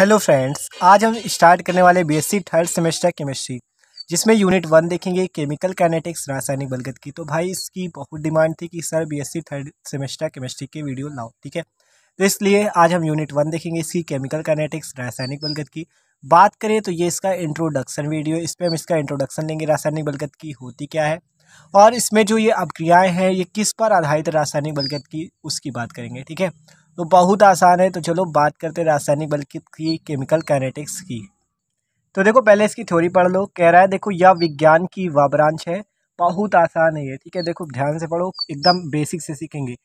hello friends आज हम start करने वाले बीएससी थर्ड सेमेस्टर केमिस्ट्री जिसमें यूनिट वन देखेंगे केमिकल कैनेटिक्स रासायनिक बलगत की तो भाई इसकी बहुत डिमांड थी कि sir BSc third semester chemistry के वीडियो लाओ ठीक है तो इसलिए आज हम यूनिट वन देखेंगे इसकी केमिकल कैनेटिक्स रासायनिक बलगत की बात करें तो ये इसका इंट्रोडक्शन वीडियो इस पर हम इसका इंट्रोडक्शन लेंगे रासायनिक बलगत की होती क्या है और इसमें जो ये अभिक्रियाएँ हैं ये किस पर आधारित रासायनिक बलगत की उसकी बात करेंगे ठीक है तो बहुत आसान है तो चलो बात करते हैं रासायनिक बल की केमिकल कैनेटिक्स की तो देखो पहले इसकी थ्योरी पढ़ लो कह रहा है देखो यह विज्ञान की वह ब्रांच है बहुत आसान है ये ठीक है देखो ध्यान से पढ़ो एकदम बेसिक से सीखेंगे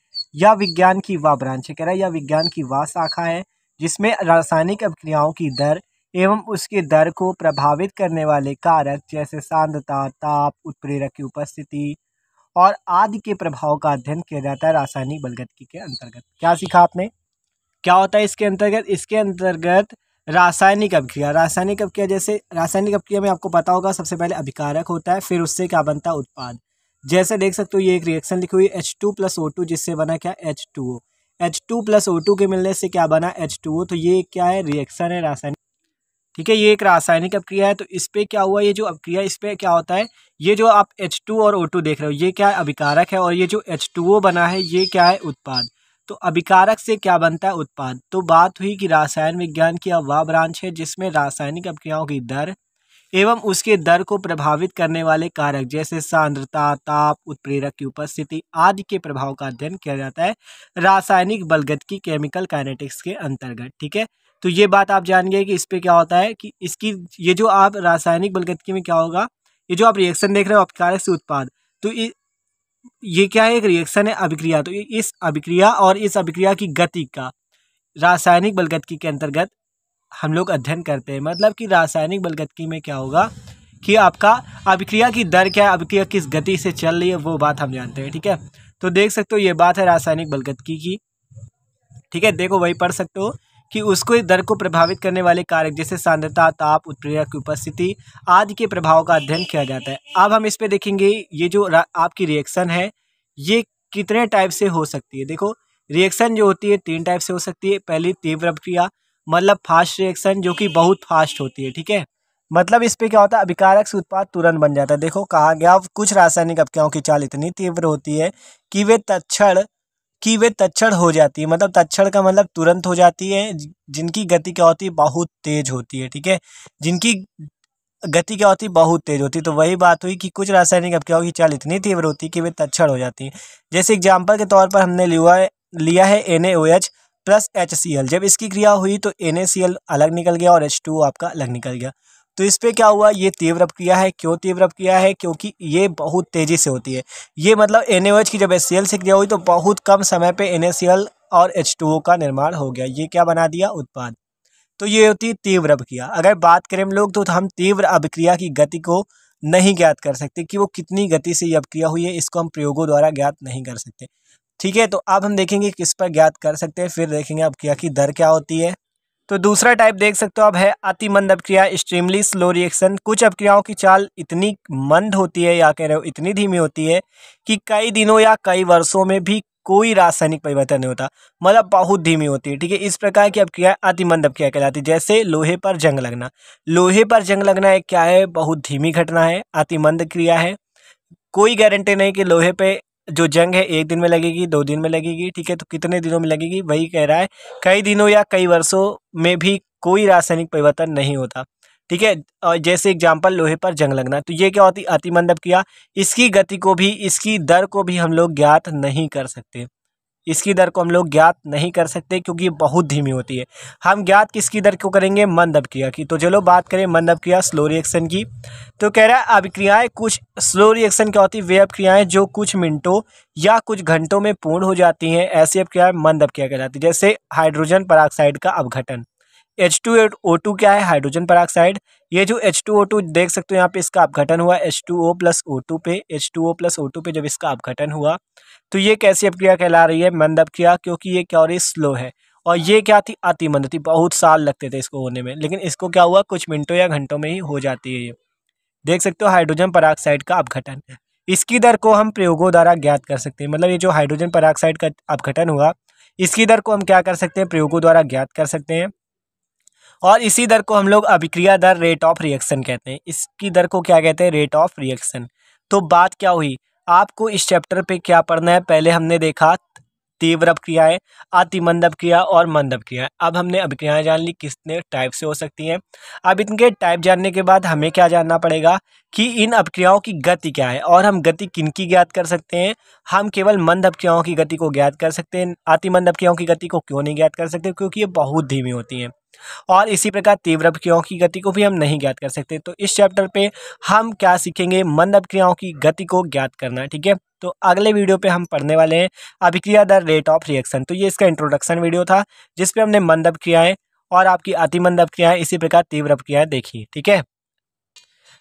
यह विज्ञान की वह ब्रांच है कह रहा है यह विज्ञान की वह शाखा है जिसमें रासायनिक अभिक्रियाओं की दर एवं उसके दर को प्रभावित करने वाले कारक जैसे शांतता ताप उत्प्रेरक की उपस्थिति और आदि के प्रभाव का अध्ययन किया जाता है रासायनिक बलगतिकी के अंतर्गत क्या सीखा आपने क्या होता है इसके अंतर्गत इसके अंतर्गत रासायनिक अभिक्रिया रासायनिक अभिक्रिया जैसे रासायनिक अभिक्रिया में आपको पता होगा सबसे पहले अभिकारक होता है फिर उससे क्या बनता है उत्पाद जैसे देख सकते हो ये एक रिएक्शन लिखी हुई H two plus O two जिससे बना क्या H two O H two plus O two के मिलने से क्या बना एच टू ओ तो ये क्या है रिएक्शन है रासायनिक ठीक है ये एक रासायनिक अपक्रिया है तो इस पर क्या हुआ ये जो अपक्रिया इस पर क्या होता है ये जो आप एच टू और ओ टू देख रहे हो ये क्या है अभिकारक है और ये जो एच टू ओ बना है ये क्या है उत्पाद तो अभिकारक से क्या बनता है उत्पाद तो बात हुई कि रासायन विज्ञान की अब वह ब्रांच है जिसमें रासायनिक अपक्रियाओं की दर एवं उसके दर को प्रभावित करने वाले कारक जैसे सांद्रता ताप उत्प्रेरक की उपस्थिति आदि के प्रभाव का अध्ययन किया जाता है रासायनिक बलगत की केमिकल काइनेटिक्स के अंतर्गत ठीक है तो ये बात आप जान गए कि इस पर क्या होता है कि इसकी ये जो आप रासायनिक बलगतिकी में क्या होगा ये जो आप रिएक्शन देख रहे हो आप कारक से उत्पाद तो ये क्या है एक रिएक्शन है अभिक्रिया तो इस अभिक्रिया और इस अभिक्रिया की गति का रासायनिक की के अंतर्गत हम लोग अध्ययन करते हैं मतलब कि रासायनिक बलगतकी में क्या होगा कि आपका अभिक्रिया की दर क्या है अभिक्रिया किस गति से चल रही है वो बात हम जानते हैं ठीक है तो देख सकते हो ये बात है रासायनिक बलगतकी की ठीक है देखो वही पढ़ सकते हो कि उसको दर को प्रभावित करने वाले कारक जैसे सांद्रता ताप उत्प्रेरक की उपस्थिति आदि के प्रभाव का अध्ययन किया जाता है अब हम इस पर देखेंगे ये जो आपकी रिएक्शन है ये कितने टाइप से हो सकती है देखो रिएक्शन जो होती है तीन टाइप से हो सकती है पहली तीव्र अभिक्रिया मतलब फास्ट रिएक्शन जो कि बहुत फास्ट होती है ठीक है मतलब इस पे क्या होता है अभिकारक से उत्पाद तुरंत बन जाता है देखो कहा गया कुछ रासायनिक अपक्रियाओं की चाल इतनी तीव्र होती है कि वे तत्क्षण कि वे तत्क्षण हो जाती है मतलब तत्क्षण का मतलब तुरंत हो जाती है जिनकी गति क्या होती है बहुत तेज होती है ठीक है जिनकी गति क्या होती है बहुत तेज होती है तो वही बात हुई कि कुछ रासायनिक अपक्रियाओं की चाल इतनी तीव्र होती है कि वे तत्क्षण हो जाती है जैसे एग्जाम्पल के तौर पर हमने लिया है लिया है एन प्लस एच जब इसकी क्रिया हुई तो एन अलग निकल गया और एच आपका अलग निकल गया तो इस पर क्या हुआ ये तीव्र अपक्रिया है क्यों तीव्र अपक्रिया है क्योंकि ये बहुत तेज़ी से होती है ये मतलब एन की जब एच से क्रिया हुई तो बहुत कम समय पर एन और एच का निर्माण हो गया ये क्या बना दिया उत्पाद तो ये होती है तीव्र अभिक्रिया अगर बात करें हम लोग तो हम तीव्र अभिक्रिया की गति को नहीं ज्ञात कर सकते कि वो कितनी गति से ये अभिक्रिया हुई है इसको हम प्रयोगों द्वारा ज्ञात नहीं कर सकते ठीक है तो अब हम देखेंगे किस पर ज्ञात कर सकते हैं फिर देखेंगे अब क्रिया की दर क्या होती है तो दूसरा टाइप देख सकते हो अब है अति मंद अपक्रिया एक्सट्रीमली स्लो रिएक्शन कुछ अपक्रियाओं की चाल इतनी मंद होती है या कह रहे हो इतनी धीमी होती है कि कई दिनों या कई वर्षों में भी कोई रासायनिक परिवर्तन नहीं होता मतलब बहुत धीमी होती है ठीक है इस प्रकार की अपक्रिया अतिमंद अपक्रिया कहलाती है जैसे लोहे पर जंग लगना लोहे पर जंग लगना एक क्या है बहुत धीमी घटना है अतिमंद क्रिया है कोई गारंटी नहीं कि लोहे पर जो जंग है एक दिन में लगेगी दो दिन में लगेगी ठीक है तो कितने दिनों में लगेगी वही कह रहा है कई दिनों या कई वर्षों में भी कोई रासायनिक परिवर्तन नहीं होता ठीक है और जैसे एग्जाम्पल लोहे पर जंग लगना तो ये क्या होती अतिमंदप किया इसकी गति को भी इसकी दर को भी हम लोग ज्ञात नहीं कर सकते इसकी दर को हम लोग ज्ञात नहीं कर सकते क्योंकि बहुत धीमी होती है हम ज्ञात किसकी दर को करेंगे मंद अपक्रिया की तो चलो बात करें मंद अपक्रिया स्लो रिएक्शन की तो कह रहा है अभिक्रियाएँ कुछ स्लो रिएक्शन क्या होती है वे अपक्रियाएँ जो कुछ मिनटों या कुछ घंटों में पूर्ण हो जाती हैं ऐसी अपक्रियाएँ मंद अपक्रिया कहलाती है जैसे हाइड्रोजन पराक्साइड का अवघटन एच टू एट ओ टू क्या है हाइड्रोजन पराक्साइड ये जो एच टू ओ टू देख सकते हो यहाँ पे इसका अपघटन हुआ H two O plus O two पे H two O plus O two पे जब इसका अपघटन हुआ तो ये कैसी अपक्रिया कहला रही है मंद अपक्रिया क्योंकि ये क्या हो रही स्लो है और ये क्या थी अति मंद थी बहुत साल लगते थे इसको होने में लेकिन इसको क्या हुआ कुछ मिनटों या घंटों में ही हो जाती है ये देख सकते हो हाइड्रोजन पराक्साइड का अपघटन इसकी दर को हम प्रयोगों द्वारा ज्ञात कर सकते हैं मतलब ये जो हाइड्रोजन पराक्साइड का अपघटन हुआ इसकी दर को हम क्या कर सकते हैं प्रयोगों द्वारा ज्ञात कर सकते हैं और इसी दर को हम लोग अभिक्रिया दर रेट ऑफ रिएक्शन कहते हैं इसकी दर को क्या कहते हैं रेट ऑफ रिएक्शन तो बात क्या हुई आपको इस चैप्टर पे क्या पढ़ना है पहले हमने देखा तीव्र अपक्रियाएँ अतिमंद अपक्रिया और मंद अपक्रिया अब हमने अभिक्रियाएँ जान ली किसने टाइप से हो सकती हैं अब इनके टाइप जानने के बाद हमें क्या जानना पड़ेगा कि इन अपक्रियाओं की गति क्या है और हम गति किन की ज्ञात कर सकते हैं हम केवल मंद अभिक्रियाओं की गति को ज्ञात कर सकते हैं अतिमंद अभिक्रियाओं की गति को क्यों नहीं ज्ञात कर सकते क्योंकि ये बहुत धीमी होती हैं और इसी प्रकार तीव्र क्रियाओं की गति को भी हम नहीं ज्ञात कर सकते तो इस चैप्टर पे हम क्या सीखेंगे मंद क्रियाओं की गति को ज्ञात करना ठीक है तो अगले वीडियो पे हम पढ़ने वाले हैं अभिक्रिया द रेट ऑफ रिएक्शन तो ये इसका इंट्रोडक्शन वीडियो था जिसपे हमने मंद क्रियाएं और आपकी मंद क्रियाएं इसी प्रकार तीव्र क्रियाएं देखी ठीक है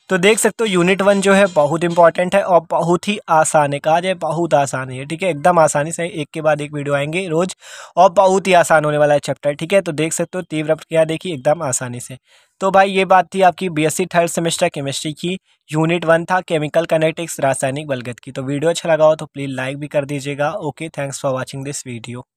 तो देख सकते हो यूनिट वन जो है बहुत इंपॉर्टेंट है और बहुत ही आसान है कहा जाए बहुत आसान है ठीक है एकदम आसानी से एक के बाद एक वीडियो आएंगे रोज और बहुत ही आसान होने वाला है चैप्टर ठीक है तो देख सकते हो तीव्र प्रक्रिया देखिए एकदम आसानी से तो भाई ये बात थी आपकी बीएससी थर्ड सेमेस्टर केमिस्ट्री की यूनिट वन था केमिकल कनेटिक्स रासायनिक बलगत की तो वीडियो अच्छा लगा हो तो प्लीज़ लाइक भी कर दीजिएगा okay thanks for watching this video